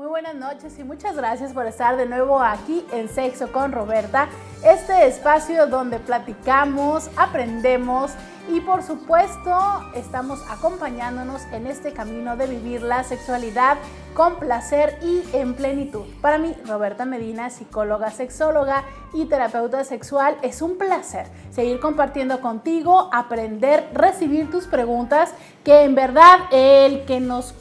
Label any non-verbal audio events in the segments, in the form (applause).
Muy buenas noches y muchas gracias por estar de nuevo aquí en Sexo con Roberta, este espacio donde platicamos, aprendemos y por supuesto estamos acompañándonos en este camino de vivir la sexualidad con placer y en plenitud. Para mí, Roberta Medina, psicóloga, sexóloga y terapeuta sexual, es un placer seguir compartiendo contigo, aprender, recibir tus preguntas, que en verdad el que nos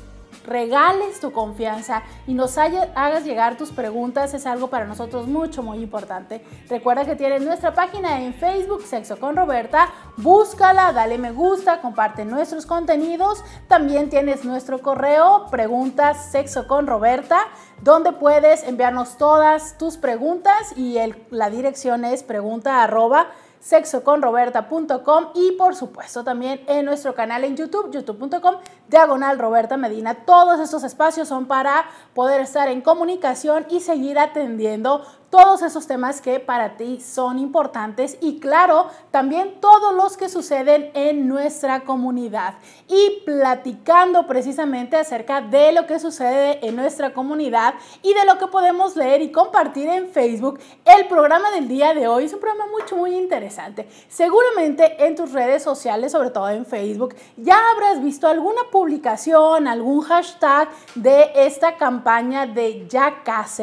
regales tu confianza y nos hagas llegar tus preguntas. Es algo para nosotros mucho, muy importante. Recuerda que tienes nuestra página en Facebook, Sexo con Roberta. Búscala, dale me gusta, comparte nuestros contenidos. También tienes nuestro correo, preguntas sexo con Roberta, donde puedes enviarnos todas tus preguntas y la dirección es pregunta arroba sexoconroberta.com y por supuesto también en nuestro canal en YouTube, youtube.com diagonal Roberta Medina. Todos estos espacios son para poder estar en comunicación y seguir atendiendo todos esos temas que para ti son importantes y claro, también todos los que suceden en nuestra comunidad. Y platicando precisamente acerca de lo que sucede en nuestra comunidad y de lo que podemos leer y compartir en Facebook, el programa del día de hoy es un programa mucho, muy interesante. Seguramente en tus redes sociales, sobre todo en Facebook, ya habrás visto alguna publicación, algún hashtag de esta campaña de ya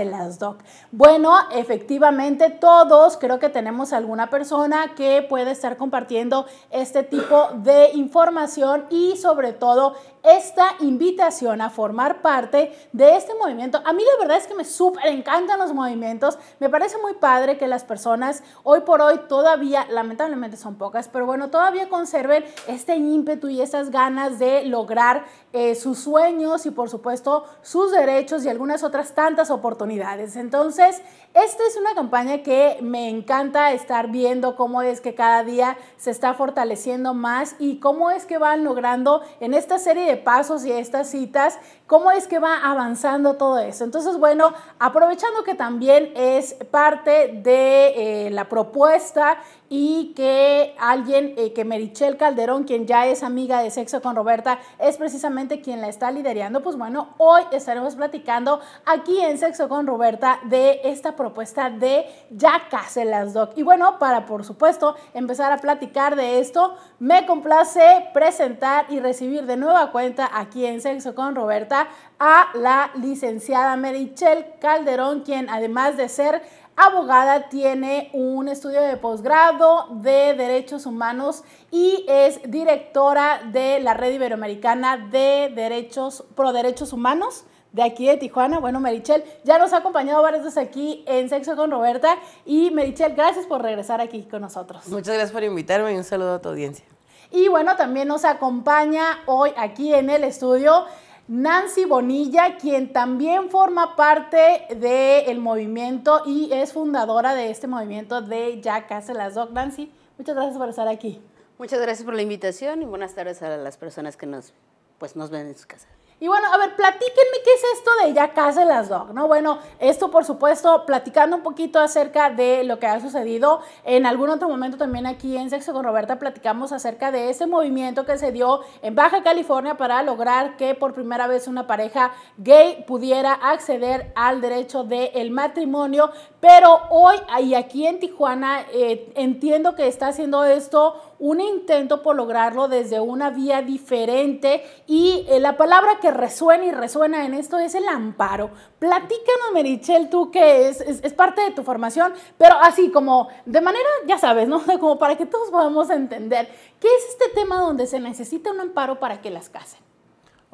las Doc. Bueno, efectivamente todos, creo que tenemos alguna persona que puede estar compartiendo este tipo de información y sobre todo esta invitación a formar parte de este movimiento. A mí la verdad es que me súper encantan los movimientos. Me parece muy padre que las personas hoy por hoy todavía, lamentablemente son pocas, pero bueno, todavía conserven este ímpetu y esas ganas de lograr eh, sus sueños y por supuesto sus derechos y algunas otras tantas oportunidades. Entonces, esta es una campaña que me encanta estar viendo cómo es que cada día se está fortaleciendo más y cómo es que van logrando en esta serie de pasos y estas citas, cómo es que va avanzando todo eso. Entonces, bueno, aprovechando que también es parte de eh, la propuesta y que alguien, eh, que Merichel Calderón, quien ya es amiga de Sexo con Roberta, es precisamente quien la está liderando, pues bueno, hoy estaremos platicando aquí en Sexo con Roberta de esta propuesta de ya las doc. Y bueno, para por supuesto empezar a platicar de esto, me complace presentar y recibir de nueva cuenta aquí en Sexo con Roberta a la licenciada Merichel Calderón, quien además de ser abogada, tiene un estudio de posgrado de Derechos Humanos y es directora de la Red Iberoamericana de Derechos Pro Derechos Humanos de aquí de Tijuana. Bueno, Merichel ya nos ha acompañado varias veces aquí en Sexo con Roberta. Y Merichel, gracias por regresar aquí con nosotros. Muchas gracias por invitarme y un saludo a tu audiencia. Y bueno, también nos acompaña hoy aquí en el estudio Nancy Bonilla, quien también forma parte del movimiento y es fundadora de este movimiento de Ya Casa las Doc. Nancy, muchas gracias por estar aquí. Muchas gracias por la invitación y buenas tardes a las personas que nos, pues, nos ven en sus casas. Y bueno, a ver, platíquenme qué es esto de Ya las Dog, ¿no? Bueno, esto por supuesto, platicando un poquito acerca de lo que ha sucedido. En algún otro momento también aquí en Sexo con Roberta platicamos acerca de ese movimiento que se dio en Baja California para lograr que por primera vez una pareja gay pudiera acceder al derecho del matrimonio, pero hoy, y aquí en Tijuana, eh, entiendo que está haciendo esto un intento por lograrlo desde una vía diferente y eh, la palabra que resuena y resuena en esto es el amparo. Platícanos, Merichel, tú que es, es, parte de tu formación, pero así como de manera, ya sabes, ¿no? (laughs) Como para que todos podamos entender, ¿qué es este tema donde se necesita un amparo para que las casen?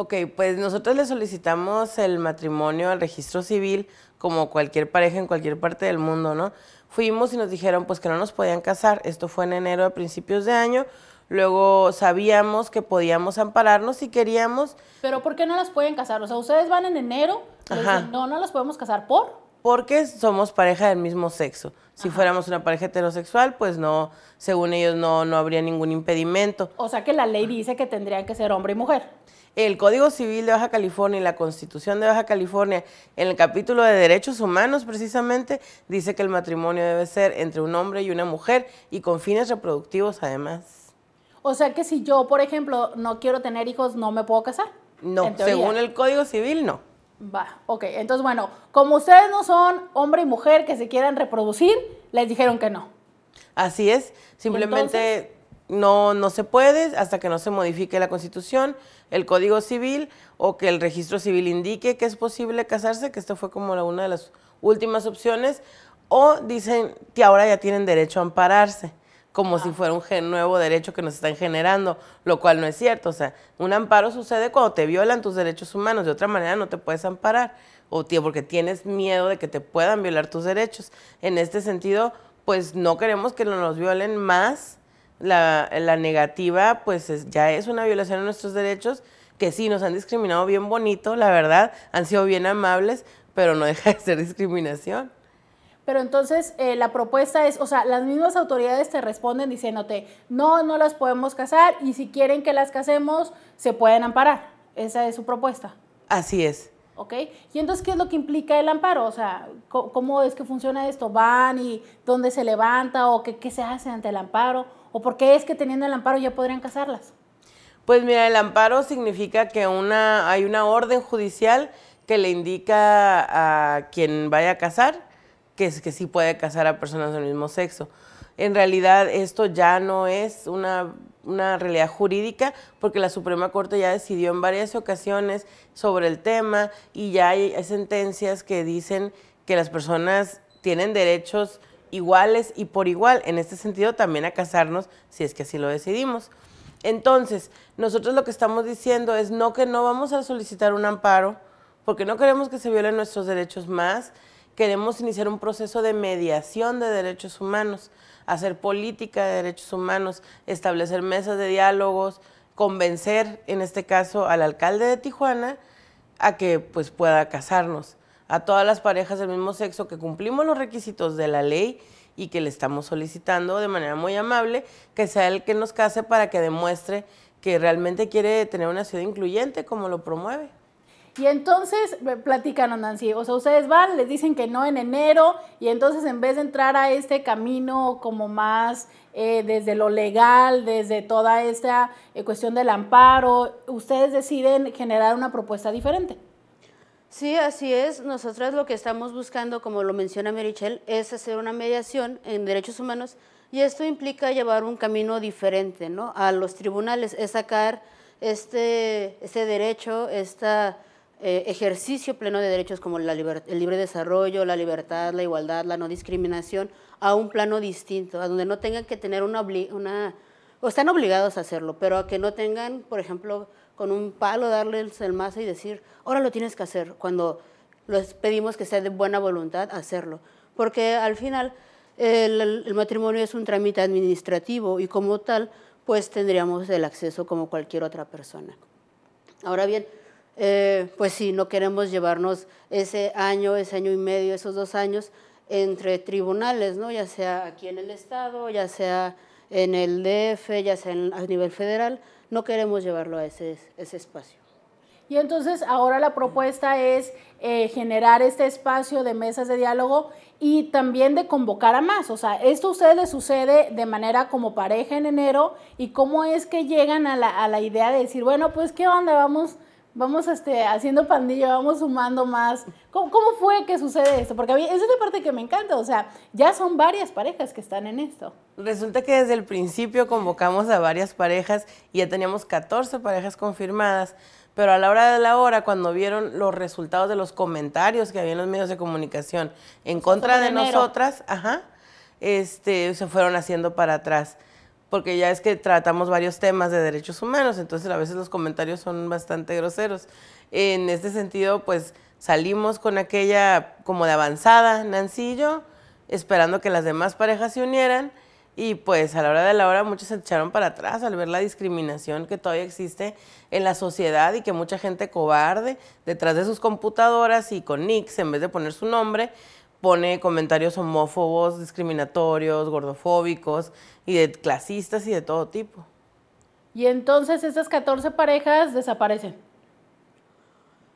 Ok, pues nosotros le solicitamos el matrimonio al registro civil como cualquier pareja en cualquier parte del mundo, ¿no? Fuimos y nos dijeron pues que no nos podían casar, esto fue en enero a principios de año, luego sabíamos que podíamos ampararnos si queríamos. Pero ¿por qué no las pueden casar? O sea, ustedes van en enero, no, no las podemos casar por porque somos pareja del mismo sexo. Si fuéramos una pareja heterosexual, pues no, según ellos no, no habría ningún impedimento. O sea que la ley dice que tendrían que ser hombre y mujer el Código Civil de Baja California y la Constitución de Baja California, en el capítulo de derechos humanos precisamente, dice que el matrimonio debe ser entre un hombre y una mujer y con fines reproductivos además. O sea que si yo, por ejemplo, no quiero tener hijos, no me puedo casar. No, según el Código Civil, no. Va, ok. Entonces, bueno, como ustedes no son hombre y mujer que se quieran reproducir, les dijeron que no. Así es, simplemente no, no se puede hasta que no se modifique la constitución, el código civil o que el registro civil indique que es posible casarse, que esto fue como una de las últimas opciones, o dicen que ahora ya tienen derecho a ampararse como si fuera un nuevo derecho que nos están generando, lo cual no es cierto. O sea, un amparo sucede cuando te violan tus derechos humanos, de otra manera no te puedes amparar, o porque tienes miedo de que te puedan violar tus derechos. En este sentido, pues no queremos que nos violen más la, negativa pues ya es una violación a nuestros derechos, que sí, nos han discriminado bien bonito, la verdad, han sido bien amables, pero no (laughs) deja de ser discriminación. Pero entonces eh, la propuesta es, o sea, las mismas autoridades te responden diciéndote, no, no las podemos casar y si quieren que las casemos, se pueden amparar. Esa es su propuesta. Así es. ¿Ok? Y entonces, ¿qué es lo que implica el amparo? O sea, ¿cómo, es que funciona esto? ¿Van y dónde se levanta o qué se hace ante el amparo? ¿O por qué es que teniendo el amparo ya podrían casarlas? Pues mira, el amparo significa que una, hay una orden judicial que le indica a quien vaya a casar que, que sí puede casar a personas del mismo sexo. En realidad esto ya no es una, realidad jurídica porque la Suprema Corte ya decidió en varias ocasiones sobre el tema y ya hay, hay sentencias que dicen que las personas tienen derechos iguales y por igual, en este sentido también a casarnos si es que así lo decidimos. Entonces, nosotros lo que estamos diciendo es no que no vamos a solicitar un amparo, porque no queremos que se violen nuestros derechos más, queremos iniciar un proceso de mediación de derechos humanos, hacer política de derechos humanos, establecer mesas de diálogos, convencer, en este caso, al alcalde de Tijuana a que pues, pueda casarnos a todas las parejas del mismo sexo que cumplimos los requisitos de la ley y que le estamos solicitando de manera muy amable que sea el que nos case para que demuestre que realmente quiere tener una ciudad incluyente como lo promueve. Y entonces, eh, platican, Nancy, o sea, ustedes van, les dicen que no en enero, y entonces en vez de entrar a este camino como más eh, desde lo legal, desde toda esta eh, cuestión del amparo, ustedes deciden generar una propuesta diferente. Sí, así es. Nosotras lo que estamos buscando, como lo menciona Merichel, es hacer una mediación en derechos humanos y esto implica llevar un camino diferente ¿no? a los tribunales, es sacar este, este derecho, este ejercicio pleno de derechos como la el libre desarrollo, la libertad, la igualdad, la no discriminación, a un plano distinto, a donde no tengan que tener una, una o están obligados a hacerlo, pero a que no tengan, por ejemplo, con un palo darles el mazo y decir, ahora lo tienes que hacer, cuando les pedimos que sea de buena voluntad hacerlo. Porque al final el, matrimonio es un trámite administrativo y como tal, pues tendríamos el acceso como cualquier otra persona. Ahora bien, eh, pues si no queremos llevarnos ese año, ese año y medio, esos dos años entre tribunales, ¿no? ya sea aquí en el Estado, ya sea en el DF, ya sea en, a nivel federal, no queremos llevarlo a ese, ese espacio. Y entonces ahora la propuesta es eh, generar este espacio de mesas de diálogo y también de convocar a más. O sea, esto a ustedes les sucede de manera como pareja en enero y cómo es que llegan a la, a la idea de decir, bueno, pues qué onda, vamos vamos este, haciendo pandilla, vamos sumando más. ¿Cómo, fue que sucede esto? Porque esa es la parte que me encanta, o sea, ya son varias parejas que están en esto. Resulta que desde el principio convocamos a varias parejas y ya teníamos 14 parejas confirmadas, pero a la hora de la hora, cuando vieron los resultados de los comentarios que había en los medios de comunicación en contra de, de nosotras, ajá, este, se fueron haciendo para atrás porque ya es que tratamos varios temas de derechos humanos, entonces a veces los comentarios son bastante groseros. En este sentido, pues salimos con aquella como de avanzada, nancillo esperando que las demás parejas se unieran y pues a la hora de la hora muchos se echaron para atrás al ver la discriminación que todavía existe en la sociedad y que mucha gente cobarde detrás de sus computadoras y con nicks en vez de poner su nombre, pone comentarios homófobos, discriminatorios, gordofóbicos y de clasistas y de todo tipo. Y entonces esas 14 parejas desaparecen.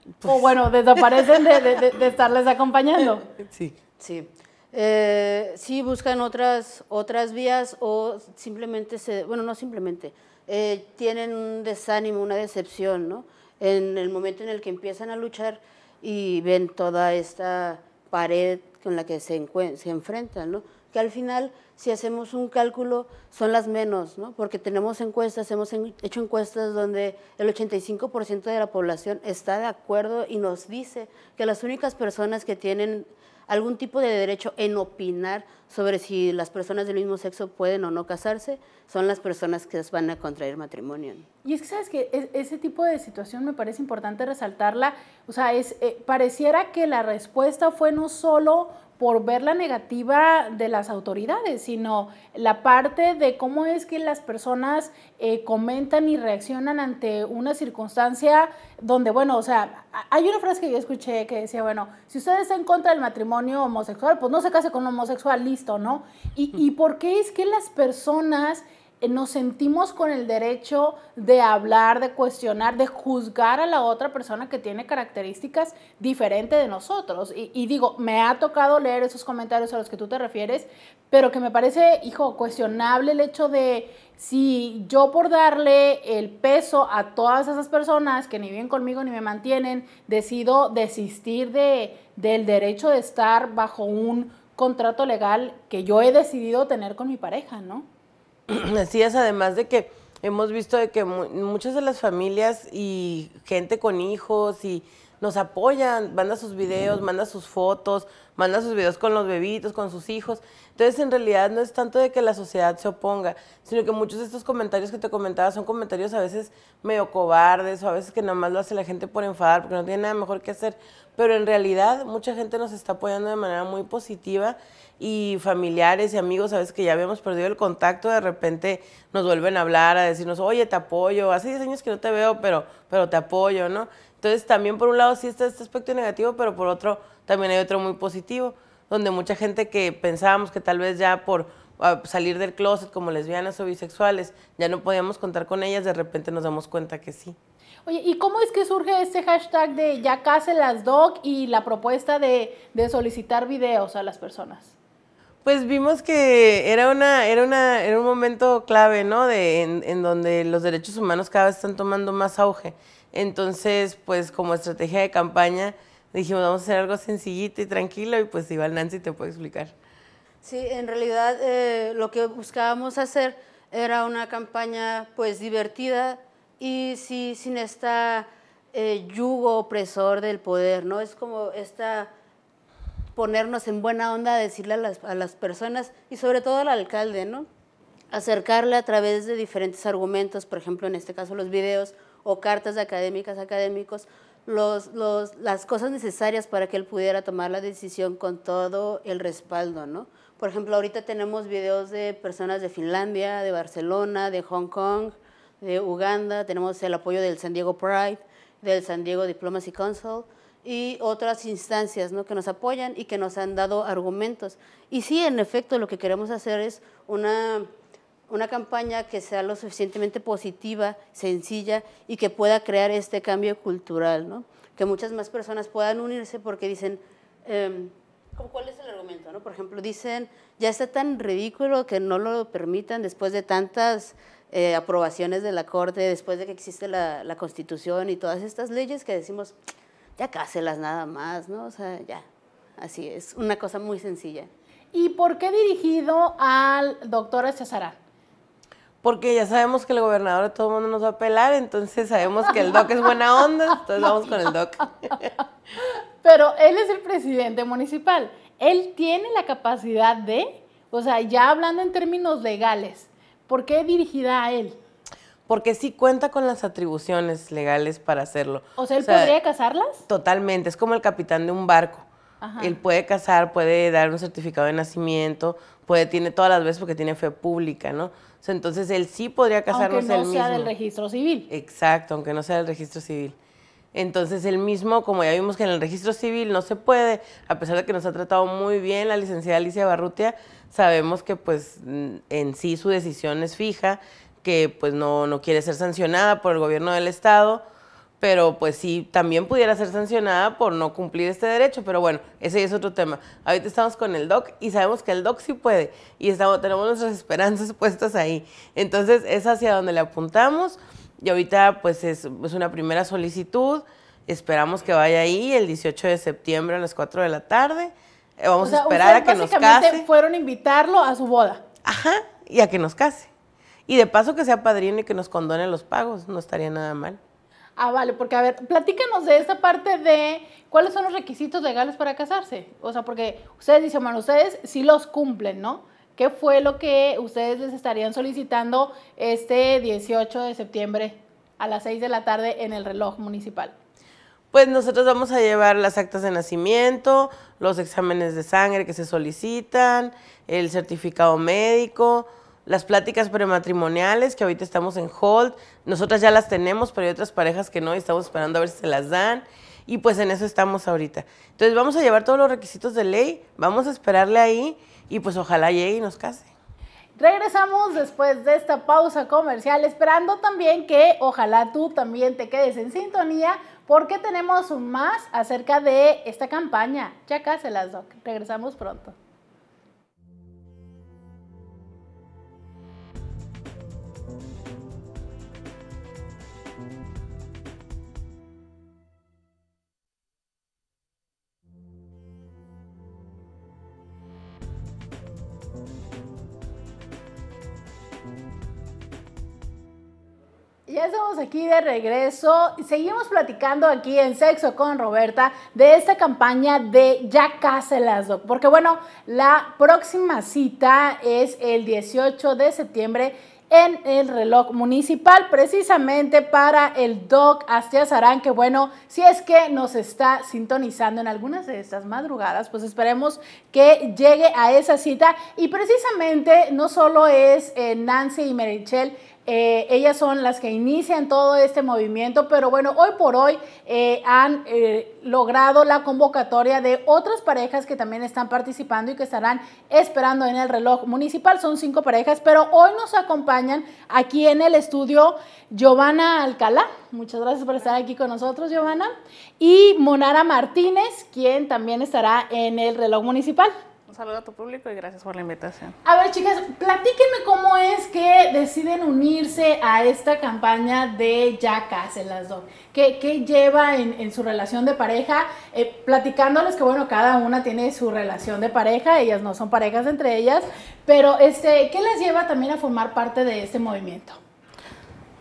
O pues bueno, desaparecen de, estarles acompañando. Sí. Eh, sí. buscan otras, otras vías o simplemente se, bueno, no simplemente, eh, tienen un desánimo, una decepción, ¿no? En el momento en el que empiezan a luchar y ven toda esta pared con la que se, se enfrentan, ¿no? que al final, si hacemos un cálculo, son las menos, ¿no? porque tenemos encuestas, hemos hecho encuestas donde el 85% de la población está de acuerdo y nos dice que las únicas personas que tienen algún tipo de derecho en opinar sobre si las personas del mismo sexo pueden o no casarse, son las personas que van a contraer matrimonio. Y es que, ¿sabes que Ese tipo de situación me parece importante resaltarla. O sea, eh, pareciera que la respuesta fue no solo por ver la negativa de las autoridades, sino la parte de cómo es que las personas eh, comentan y reaccionan ante una circunstancia donde, bueno, o sea, hay una frase que yo escuché que decía, bueno, si usted está en contra del matrimonio homosexual, pues no se case con un homosexual, listo, ¿no? Y, y por qué es que las personas eh, nos sentimos con el derecho de hablar, de cuestionar, de juzgar a la otra persona que tiene características diferentes de nosotros. Y, digo, me ha tocado leer esos comentarios a los que tú te refieres, pero que me parece, hijo, cuestionable el hecho de si yo por darle el peso a todas esas personas que ni viven conmigo ni me mantienen, decido desistir de, del derecho de estar bajo un contrato legal que yo he decidido tener con mi pareja, ¿no? (clears throat) Así además de que hemos visto de que muchas de las familias y gente con hijos y nos apoyan, manda sus videos, manda sus fotos, manda sus videos con los bebitos, con sus hijos. Entonces, en realidad no es tanto de que la sociedad se oponga, sino que muchos de estos comentarios que te comentaba son comentarios a veces medio cobardes o a veces que nada más lo hace la gente por enfadar, porque no tiene nada mejor que hacer. Pero en realidad mucha gente nos está apoyando de manera muy positiva y familiares y amigos, a veces que ya habíamos perdido el contacto, de repente nos vuelven a hablar, a decirnos, oye, te apoyo, hace 10 años que no te veo, pero, pero te apoyo, ¿no? Entonces también por un lado sí está este aspecto negativo, pero por otro también hay otro muy positivo, donde mucha gente que pensábamos que tal vez ya por ah, salir del closet como lesbianas o bisexuales, ya no podíamos contar con ellas, de repente nos damos cuenta que sí. Oye, ¿y cómo es que surge este hashtag de ya case las doc y la propuesta de, solicitar videos a las personas? Pues vimos que era una, era una, un momento clave, ¿no? De, en donde los derechos humanos cada vez están tomando más auge. Entonces, pues como estrategia de campaña, dijimos, vamos a hacer algo sencillito y tranquilo y pues igual Nancy te puede explicar. Sí, en realidad eh, lo que buscábamos hacer era una campaña pues divertida y sin esta eh, yugo opresor del poder, ¿no? Es como esta ponernos en buena onda a decirle a las, a las personas y sobre todo al alcalde, ¿no? Acercarle a través de diferentes argumentos, por ejemplo, en este caso los videos, o cartas académicas, académicos, los, las cosas necesarias para que él pudiera tomar la decisión con todo el respaldo, ¿no? Por ejemplo, ahorita tenemos videos de personas de Finlandia, de Barcelona, de Hong Kong, de Uganda, tenemos el apoyo del San Diego Pride, del San Diego Diplomacy Council y otras instancias ¿no? que nos apoyan y que nos han dado argumentos. Y sí, en efecto, lo que queremos hacer es una una campaña que sea lo suficientemente positiva, sencilla y que pueda crear este cambio cultural, ¿no? que muchas más personas puedan unirse porque dicen, em, ¿cuál es el argumento? No? Por ejemplo, dicen, ya está tan ridículo que no lo permitan después de tantas eh, aprobaciones de la Corte, después de que existe la, Constitución y todas estas leyes que decimos, ya cáselas nada más, ¿no? o sea, ya, así es, una cosa muy sencilla. ¿Y por qué dirigido al doctor Cesará? porque ya sabemos que el gobernador de todo el mundo nos va a pelar, entonces sabemos que el doc es buena onda, entonces vamos con el doc. (laughs) Pero él es el presidente municipal, él tiene la capacidad de, o sea, ya hablando en términos legales, ¿por qué dirigida a él? porque sí cuenta con las atribuciones legales para hacerlo. O sea, él podría casarlas. Totalmente, es como el capitán de un barco. Él puede casar, puede dar un certificado de nacimiento, puede, tiene todas las veces porque tiene fe pública, ¿no? entonces él sí podría casarnos aunque no sea del registro civil. Exacto, aunque no sea del registro civil. Entonces él mismo, como ya vimos que en el registro civil no se puede, a pesar de que nos ha tratado muy bien la licenciada Alicia Barrutia, sabemos que pues mm, en sí su decisión es fija, que pues no, no quiere ser sancionada por el gobierno del estado pero pues sí, también pudiera ser sancionada por no cumplir este derecho, pero bueno, ese es otro tema. Ahorita estamos con el DOC y sabemos que el DOC sí puede y estamos, tenemos nuestras (laughs) esperanzas puestas ahí. Entonces es hacia donde le apuntamos y ahorita pues es, una primera solicitud, esperamos que vaya ahí el 18 de septiembre a las 4 de la tarde, eh, vamos a esperar a que nos case. fueron a invitarlo a su boda. Ajá, y a que nos case. Y de paso que sea padrino y que nos condone los pagos, no estaría nada mal. Ah, vale, porque a ver, platícanos de esta parte de cuáles son los requisitos legales para casarse. O sea, porque ustedes dicen, bueno, ustedes sí los cumplen, ¿no? ¿Qué fue lo que ustedes les estarían solicitando este 18 de septiembre a las 6 de la tarde en el reloj municipal? Pues nosotros vamos a llevar las actas de nacimiento, los exámenes de sangre que se solicitan, el certificado médico, las pláticas prematrimoniales, que ahorita estamos en hold. Nosotras ya las tenemos, pero hay otras parejas que no y estamos esperando a ver si se las dan. Y pues en eso estamos ahorita. Entonces vamos a llevar todos los requisitos de ley, vamos a esperarle ahí y pues ojalá llegue y nos case. Regresamos después de esta pausa comercial, esperando también que ojalá tú también te quedes en sintonía porque tenemos más acerca de esta campaña. Ya cáselas, Doc. Regresamos pronto. aquí de regreso y seguimos platicando aquí en Sexo con Roberta de esta campaña de Ya las Doc. Porque bueno, la próxima cita es el 18 de septiembre en el reloj municipal, precisamente para el Doc Astiazarán, que bueno, si es que nos está sintonizando en algunas de estas madrugadas, pues esperemos que llegue a esa cita. Y precisamente no solo es eh, Nancy y Merichel eh, ellas son las que inician todo este movimiento, pero bueno, hoy por hoy eh, han eh, logrado la convocatoria de otras parejas que también están participando y que estarán esperando en el reloj municipal. Son cinco parejas, pero hoy nos acompañan aquí en el estudio Giovanna Alcalá. Muchas gracias por estar aquí con nosotros, Giovanna. Y Monara Martínez, quien también estará en el reloj municipal. Un saludo a tu público y gracias por la invitación. A ver, chicas, platíquenme cómo es que deciden unirse a esta campaña de Ya las dos. ¿Qué, lleva en, su relación de pareja? Eh, platicándoles que, bueno, cada una tiene su relación de pareja, ellas no son parejas entre ellas, pero este, ¿qué les lleva también a formar parte de este movimiento?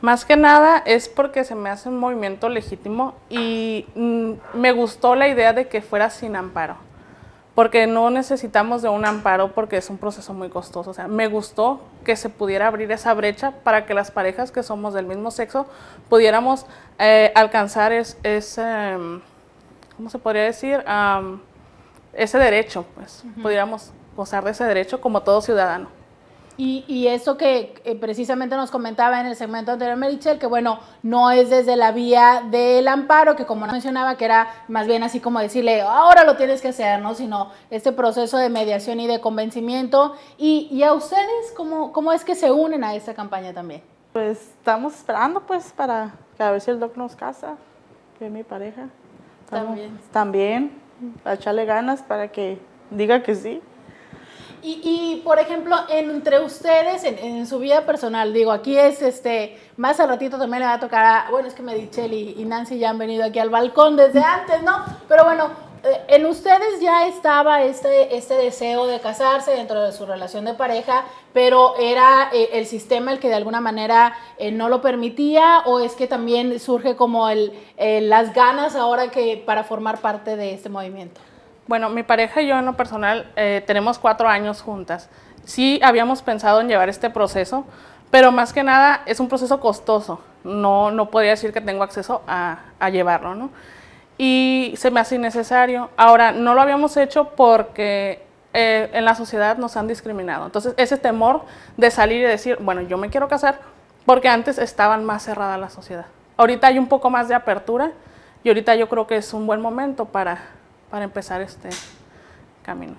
Más que nada es porque se me hace un movimiento legítimo y mm, me gustó la idea de que fuera sin amparo porque no necesitamos de un amparo porque es un proceso muy costoso. O sea, me gustó que se pudiera abrir esa brecha para que las parejas que somos del mismo sexo pudiéramos eh, alcanzar ese, ¿cómo se podría decir? ese derecho, pues, pudiéramos gozar de ese derecho como todo ciudadano. Y, esto eso que eh, precisamente nos comentaba en el segmento anterior Merichel, que bueno, no es desde la vía del amparo, que como mencionaba, que era más bien así como decirle, ahora lo tienes que hacer, ¿no? Sino este proceso de mediación y de convencimiento. ¿Y, a ustedes cómo, es que se unen a esta campaña también? Pues estamos esperando pues para que a ver si el doc nos casa, que mi pareja. también. También, echarle ganas para que diga que sí. Y, por ejemplo, entre ustedes, en, su vida personal, digo, aquí es este, más al ratito también le va a tocar a, bueno, es que Medichel y, y Nancy ya han venido aquí al balcón desde antes, ¿no? Pero bueno, eh, en ustedes ya estaba este, este deseo de casarse dentro de su relación de pareja, pero era eh, el sistema el que de alguna manera eh, no lo permitía o es que también surge como el, las ganas ahora que para formar parte de este movimiento. Bueno, mi pareja y yo en lo personal eh, tenemos cuatro años juntas. Sí habíamos pensado en llevar este proceso, pero más que nada es un proceso costoso. No, no podría decir que tengo acceso a, llevarlo, ¿no? Y se me hace innecesario. Ahora, no lo habíamos hecho porque eh, en la sociedad nos han discriminado. Entonces, ese temor de salir y decir, bueno, yo me quiero casar, porque antes estaban más cerrada la sociedad. Ahorita hay un poco más de apertura y ahorita yo creo que es un buen momento para para empezar este camino.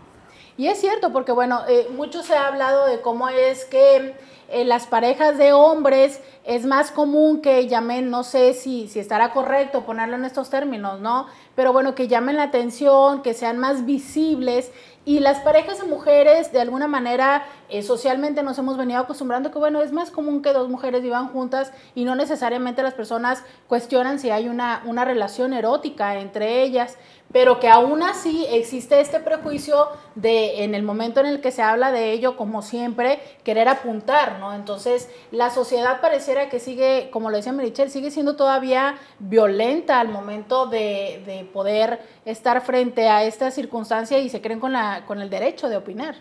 Y es cierto, porque bueno, eh, mucho se ha hablado de cómo es que eh, las parejas de hombres es más común que llamen, no sé si, si estará correcto ponerlo en estos términos, ¿no? Pero bueno, que llamen la atención, que sean más visibles. Y las parejas de mujeres, de alguna manera, eh, socialmente nos hemos venido acostumbrando que, bueno, es más común que dos mujeres vivan juntas y no necesariamente las personas cuestionan si hay una, una relación erótica entre ellas pero que aún así existe este prejuicio de en el momento en el que se habla de ello, como siempre, querer apuntar, ¿no? Entonces, la sociedad pareciera que sigue, como lo decía Merichel, sigue siendo todavía violenta al momento de, poder estar frente a esta circunstancia y se creen con, la, con el derecho de opinar,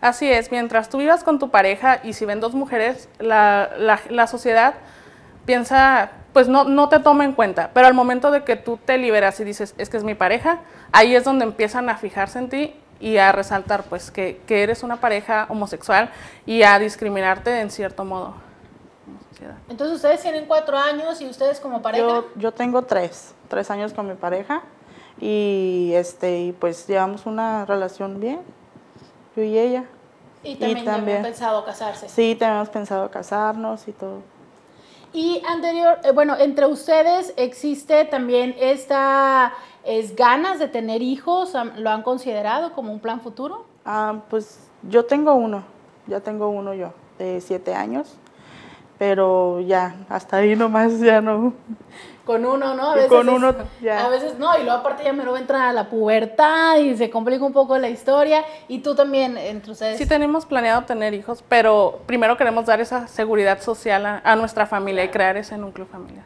Así es, mientras tú vivas con tu pareja y si ven dos mujeres, la sociedad piensa pues no, no te toma en cuenta. Pero al momento de que tú te liberas y dices, es que es mi pareja, ahí es donde empiezan a fijarse en ti y a resaltar pues que, eres una pareja homosexual y a discriminarte en cierto modo. Entonces ustedes tienen cuatro años y ustedes como pareja. Yo, tengo tres, tres años con mi pareja y este y pues llevamos una relación bien, yo y ella. Y también, hemos pensado casarse. Sí, tenemos pensado casarnos y todo. Y anterior, eh, bueno, entre ustedes existe también esta es ganas de tener hijos, ¿lo han considerado como un plan futuro? Ah, pues yo tengo uno, ya tengo uno yo, de siete años pero ya, hasta ahí nomás ya no. Con uno, ¿no? A veces, con uno, A veces no, y luego aparte ya me lo entra a la pubertad y se complica un poco la historia. Y tú también, entonces... Sí tenemos planeado tener hijos, pero primero queremos dar esa seguridad social a, a nuestra familia y crear ese núcleo familiar.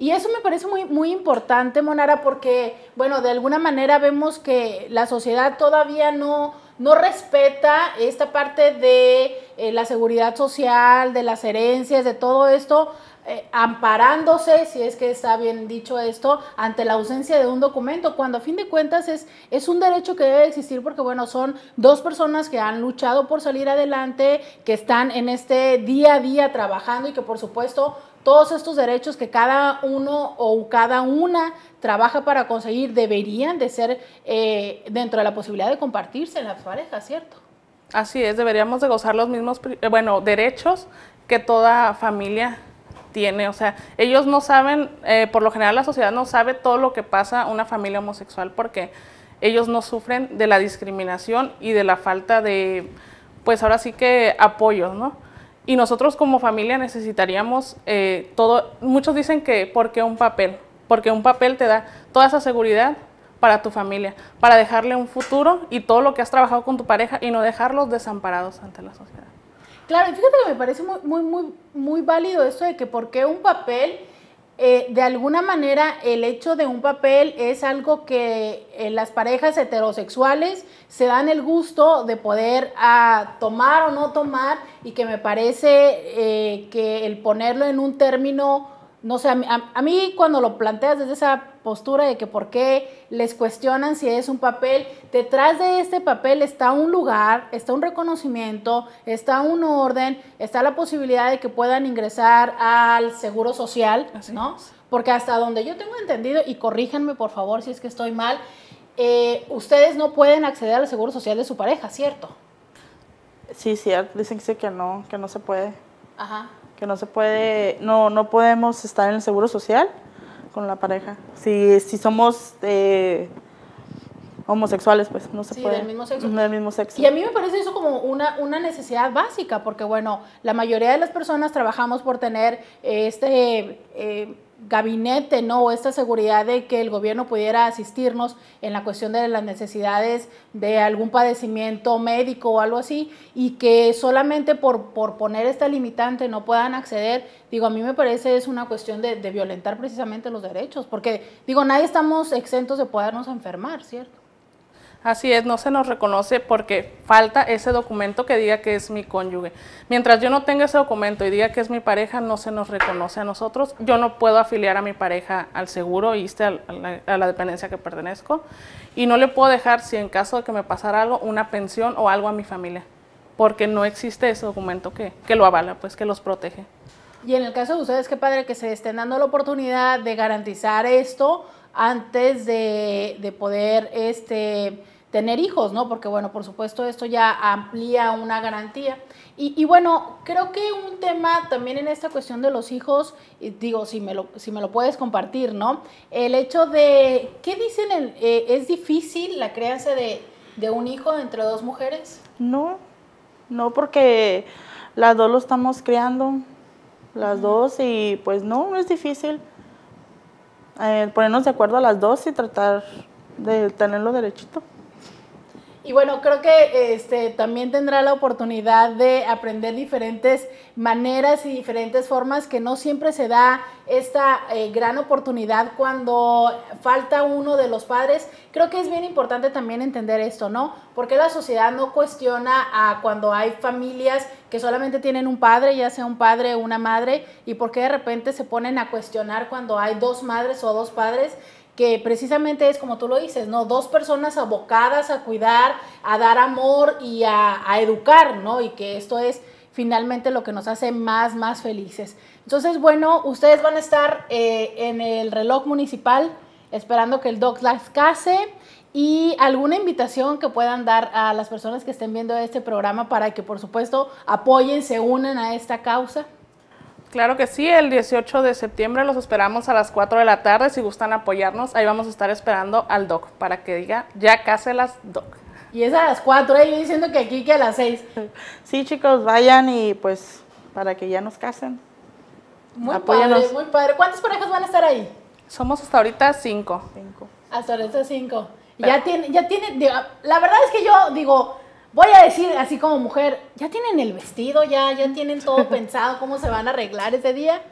Y eso me parece muy, muy importante, Monara, porque, bueno, de alguna manera vemos que la sociedad todavía no no respeta esta parte de eh, la seguridad social, de las herencias, de todo esto, eh, amparándose, si es que está bien dicho esto, ante la ausencia de un documento, cuando a fin de cuentas es, es un derecho que debe existir porque, bueno, son dos personas que han luchado por salir adelante, que están en este día a día trabajando y que, por supuesto, todos estos derechos que cada uno o cada una trabaja para conseguir deberían de ser eh, dentro de la posibilidad de compartirse en las parejas, ¿cierto? Así es, deberíamos de gozar los mismos, eh, bueno, derechos que toda familia tiene, o sea, ellos no saben, eh, por lo general la sociedad no sabe todo lo que pasa a una familia homosexual porque ellos no sufren de la discriminación y de la falta de, pues ahora sí que apoyos, ¿no? Y nosotros como familia necesitaríamos eh, todo, muchos dicen que porque un papel, porque un papel te da toda esa seguridad para tu familia, para dejarle un futuro y todo lo que has trabajado con tu pareja y no dejarlos desamparados ante la sociedad. Claro, y fíjate que me parece muy, muy, muy, muy válido esto de que por qué un papel, eh, de alguna manera el hecho de un papel es algo que eh, las parejas heterosexuales se dan el gusto de poder ah, tomar o no tomar y que me parece eh, que el ponerlo en un término no sé, a mí, cuando lo planteas desde esa postura de que por qué les cuestionan si es un papel, detrás de este papel está un lugar, está un reconocimiento, está un orden, está la posibilidad de que puedan ingresar al seguro social, ¿no? Porque hasta donde yo tengo entendido, y corríjanme por favor si es que estoy mal, eh, ustedes no pueden acceder al seguro social de su pareja, ¿cierto? Sí, cierto, dicen que, sí, que no, que no se puede. Ajá que no se puede, no, no podemos estar en el seguro social con la pareja. Si, si somos eh, homosexuales, pues no se puede. Del mismo, sexo. del mismo sexo. Y a mí me parece eso como una, una necesidad básica, porque bueno, la mayoría de las personas trabajamos por tener este eh, gabinete, ¿no? O esta seguridad de que el gobierno pudiera asistirnos en la cuestión de las necesidades de algún padecimiento médico o algo así, y que solamente por, poner esta limitante no puedan acceder, digo, a mí me parece es una cuestión de violentar precisamente los derechos, porque digo, nadie estamos exentos de podernos enfermar, ¿cierto? Así es, no se nos reconoce porque falta ese documento que diga que es mi cónyuge. Mientras yo no tenga ese documento y diga que es mi pareja, no se nos reconoce a nosotros. Yo no puedo afiliar a mi pareja al seguro, y a, la, a dependencia que pertenezco, y no le puedo dejar, si en caso de que me pasara algo, una pensión o algo a mi familia, porque no existe ese documento que, lo avala, pues que los protege. Y en el caso de ustedes, qué padre que se estén dando la oportunidad de garantizar esto antes de, de poder este, tener hijos, ¿no? Porque bueno, por supuesto esto ya amplía una garantía. Y, bueno, creo que un tema también en esta cuestión de los hijos, digo, si me lo, si me lo puedes compartir, ¿no? El hecho de, ¿qué dicen? Eh, ¿Es difícil la crianza de, un hijo entre dos mujeres? No, no, porque las dos lo estamos criando, las dos, y pues no, no es difícil eh, ponernos de acuerdo a las dos y tratar de tenerlo derechito. Y bueno, creo que este, también tendrá la oportunidad de aprender diferentes maneras y diferentes formas que no siempre se da esta eh, gran oportunidad cuando falta uno de los padres. Creo que es bien importante también entender esto, ¿no? Porque la sociedad no cuestiona a cuando hay familias que solamente tienen un padre, ya sea un padre o una madre, y por qué de repente se ponen a cuestionar cuando hay dos madres o dos padres que precisamente es como tú lo dices, ¿no? Dos personas abocadas a cuidar, a dar amor y a, educar, ¿no? Y que esto es finalmente lo que nos hace más, más felices. Entonces, bueno, ustedes van a estar eh, en el reloj municipal esperando que el Doc las case y alguna invitación que puedan dar a las personas que estén viendo este programa para que, por supuesto, apoyen, se unan a esta causa. Claro que sí, el 18 de septiembre los esperamos a las 4 de la tarde. Si gustan apoyarnos, ahí vamos a estar esperando al doc para que diga ya las doc. Y es a las 4, ahí ¿eh? diciendo que aquí que a las 6. (laughs) Sí, chicos, vayan y pues para que ya nos casen. Muy padre, muy padre. ¿Cuántas parejas van a estar ahí? Somos hasta ahorita 5. Hasta ahorita 5. Ya tiene, ya tiene, la verdad es que yo digo, voy a decir así como mujer, ya tienen el vestido, ya, ya tienen todo (laughs) pensado, cómo se van a arreglar ese día.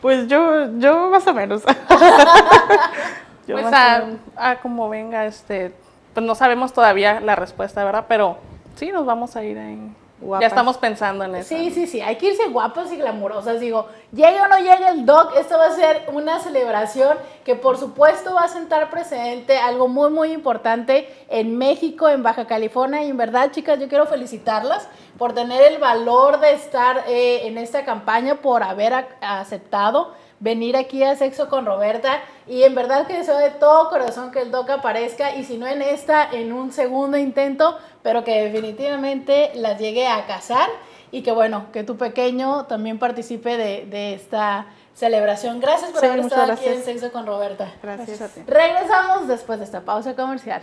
Pues yo, yo más o menos. (laughs) yo pues a, ah, como venga, este, pues no sabemos todavía la respuesta, ¿verdad? Pero sí, nos vamos a ir En ya estamos pensando en eso. Sí, sí, sí, hay que irse guapos y glamurosas. Digo, llegue o no llegue el doc, esto va a ser una celebración que por supuesto va a sentar precedente algo muy, muy importante en México, en Baja California. Y en verdad, chicas, yo quiero felicitarlas por tener el valor de estar eh, en esta campaña, por haber aceptado venir aquí a Sexo con Roberta y en verdad que deseo de todo corazón que el Doc aparezca y si no en esta, en un segundo intento, pero que definitivamente las llegue a casar y que bueno, que tu pequeño también participe de, esta celebración. Gracias por haber estado aquí en Sexo con Roberta. Gracias a ti. Regresamos después de esta pausa comercial.